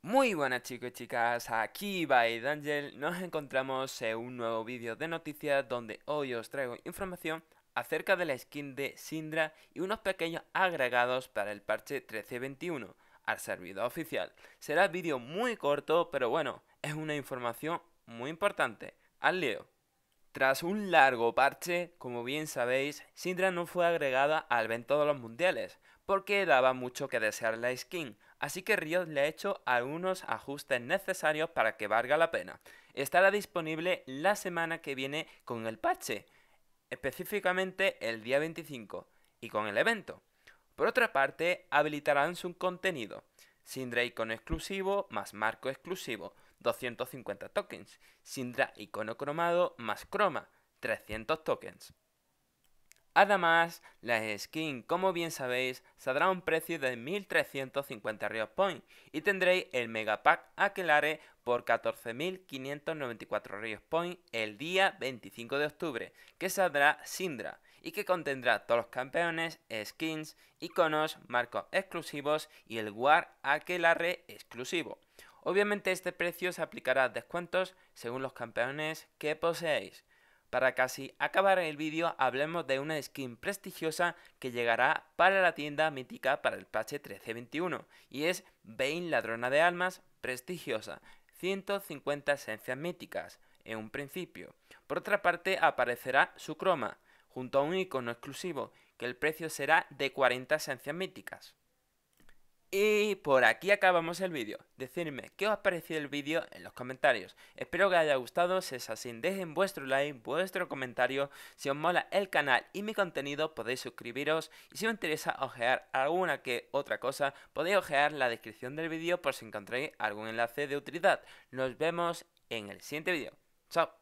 Muy buenas chicos y chicas, aquí by D'Angel, nos encontramos en un nuevo vídeo de noticias donde hoy os traigo información acerca de la skin de Syndra y unos pequeños agregados para el parche 1321 al servidor oficial. Será vídeo muy corto, pero bueno, es una información muy importante. Al lío. Tras un largo parche, como bien sabéis, Syndra no fue agregada al evento de los mundiales, porque daba mucho que desear la skin, así que Riot le ha hecho algunos ajustes necesarios para que valga la pena. Estará disponible la semana que viene con el parche, específicamente el día 25, y con el evento. Por otra parte, habilitarán su contenido, Syndra con exclusivo más marco exclusivo, 250 tokens. Sindra icono cromado más croma, 300 tokens. Además, la skin, como bien sabéis, saldrá a un precio de 1350 Rios Point y tendréis el Megapack Aquelare por 14.594 Rios Point el día 25 de octubre, que saldrá Sindra y que contendrá todos los campeones, skins, iconos, marcos exclusivos y el War Aquelarre exclusivo. Obviamente este precio se aplicará a descuentos según los campeones que poseéis. Para casi acabar el vídeo hablemos de una skin prestigiosa que llegará para la tienda mítica para el patch 1321 y es Bane Ladrona de Almas prestigiosa, 150 esencias míticas en un principio. Por otra parte aparecerá su croma junto a un icono exclusivo que el precio será de 40 esencias míticas. Y por aquí acabamos el vídeo. Decidme qué os ha parecido el vídeo en los comentarios. Espero que os haya gustado, si es así dejen vuestro like, vuestro comentario. Si os mola el canal y mi contenido podéis suscribiros. Y si os interesa ojear alguna que otra cosa, podéis ojear la descripción del vídeo por si encontráis algún enlace de utilidad. Nos vemos en el siguiente vídeo. Chao.